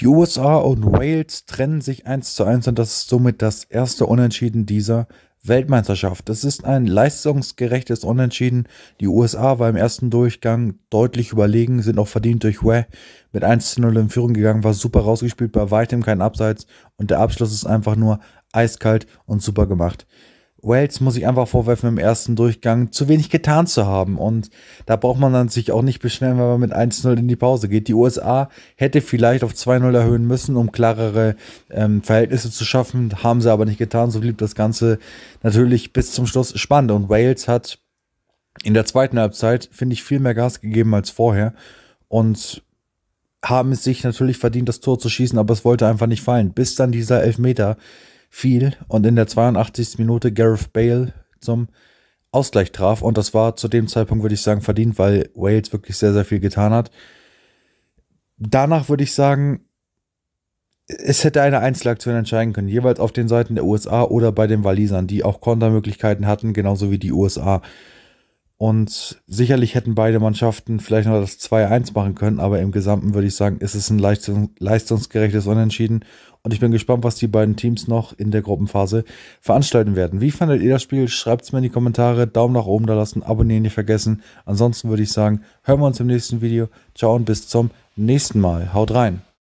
Die USA und Wales trennen sich 1 zu 1 und das ist somit das erste Unentschieden dieser Weltmeisterschaft. Das ist ein leistungsgerechtes Unentschieden. Die USA war im ersten Durchgang deutlich überlegen, sind auch verdient durch Hue mit 1 zu 0 in Führung gegangen, war super rausgespielt, bei weitem kein Abseits und der Abschluss ist einfach nur eiskalt und super gemacht. Wales muss ich einfach vorwerfen, im ersten Durchgang zu wenig getan zu haben. Und da braucht man dann sich auch nicht beschweren, wenn man mit 1-0 in die Pause geht. Die USA hätte vielleicht auf 2-0 erhöhen müssen, um klarere ähm, Verhältnisse zu schaffen, haben sie aber nicht getan. So blieb das Ganze natürlich bis zum Schluss spannend. Und Wales hat in der zweiten Halbzeit, finde ich, viel mehr Gas gegeben als vorher. Und haben es sich natürlich verdient, das Tor zu schießen, aber es wollte einfach nicht fallen. Bis dann dieser Elfmeter fiel und in der 82. Minute Gareth Bale zum Ausgleich traf. Und das war zu dem Zeitpunkt, würde ich sagen, verdient, weil Wales wirklich sehr, sehr viel getan hat. Danach würde ich sagen, es hätte eine Einzelaktion entscheiden können, jeweils auf den Seiten der USA oder bei den Walisern, die auch Kontermöglichkeiten hatten, genauso wie die USA. Und sicherlich hätten beide Mannschaften vielleicht noch das 2-1 machen können, aber im Gesamten würde ich sagen, ist es ein leistung, leistungsgerechtes Unentschieden. Und ich bin gespannt, was die beiden Teams noch in der Gruppenphase veranstalten werden. Wie fandet ihr das Spiel? Schreibt es mir in die Kommentare. Daumen nach oben da lassen, abonnieren nicht vergessen. Ansonsten würde ich sagen, hören wir uns im nächsten Video. Ciao und bis zum nächsten Mal. Haut rein.